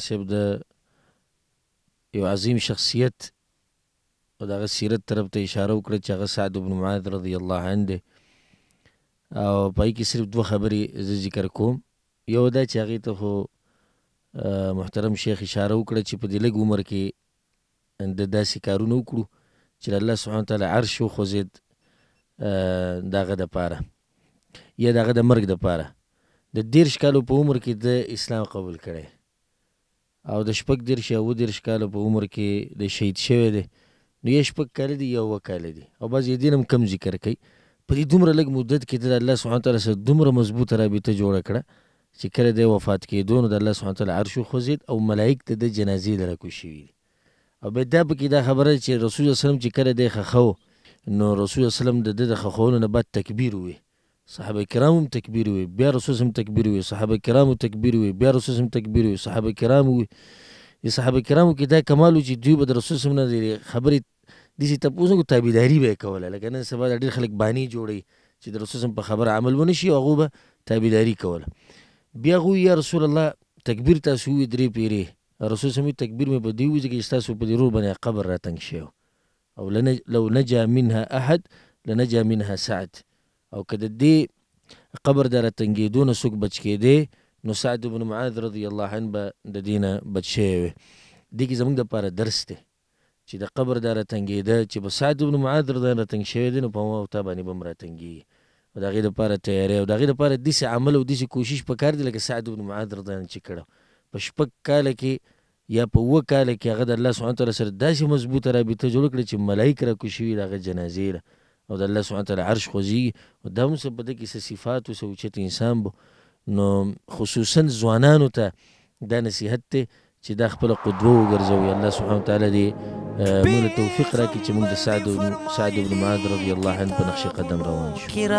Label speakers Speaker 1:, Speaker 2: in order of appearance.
Speaker 1: صاحب د یو عظیم شخصیت او دغه سیرت طرف ته اشاره وکړه چې هغه سعد بن معاذ رضی الله عنه دی او پای کې صرف دوه خبرې زه ذکر کوم یو دا چې هغې ته خو محترم شیخ اشاره وکړه چې په دې لږ عمر کې د داسې کارونه وکړو چې الله سبحانه تعالی عرش وخوځېد دغه دپاره یا دغه د مرګ دپاره د دیرش کالو په عمر کې د اسلام قبول کړی او د شپږ دېرش یا اووه دېرش کاله په عمر کې د شهید شوی دی نو یې شپږ کاله دي یا اووه کاله دي او بعض یې دین هم کم ذکر کوي په دې دومره لږ مدت کې د الله سبحانه تعالی سره دومره مضبوطه رابطه جوړه کړه چې کله دی وفات کېدو نو د الله سبحانه تعالی عرش وخوځېد او ملایک ته د جنازې د راکوز شوي دي او بیا دا پکې دا خبره چې رسول وسلم چې کله دی خخو نو رسول وسلم د ده د خخولو نه بعد تکبیر وویل صحابه کرامو تکبیر وي بیا رسول هم تکبیر وي صحابه کرامو تکبیر وي بیا رسول هم تکبیر وي صحابه کرامو وي صحابه کرامو کې دا کمال چې دوی به د رسول هم نه خبرې دې ته پوسو کو تابعداري به کوله لکه نن سبا ډېر خلک بانی جوړي چې د رسول هم په خبره عمل ونه شي هغه به تابعداري کوله بیا غو یا رسول الله تکبیر تاسو وي درې پیری رسول هم تکبیر مې په دی وځي چې تاسو په دې روح باندې قبر راتنګ شي او لو نجا منها احد لنجا منها سعد او که د دې قبر در تنګېدو نه څوک بچ کېدی نو سعد بن معاذ رضی الله عنه به د دې نه بچ شوی وی دې کې زموږ دپاره درس دی چې د قبر دا راتنګېده چې په سعد بن معاذ رضی الله راتنګ شوی دی نو په ما او تا باندې به هم راتنګېږي او د هغې دپاره تیاری او د هغې دپاره داسې عمل او داسې کوشش پکار دی لکه سعد بن معاذ رضی الله چې کړی په شپږ کاله کې یا په اوه کاله کې هغه د الله سبحانه تعالی سره داسې مضبوطه رابطه جوړه کړه چې ملایک راکوشي وي د هغه جنازې ده او د الله سبحانه تعالی عرش خوځي او دا هم څه په دې کې صفات او اوچت انسان بو نو خصوصا ځوانانو ته دا نصیحت ته چې دا خپل قدوه وګرځوي الله سبحانه تعالی دې موږ توفیق راکړي چې موږ د سعد بن سعد بن معاذ رضی الله عنه په نقش قدم روان شو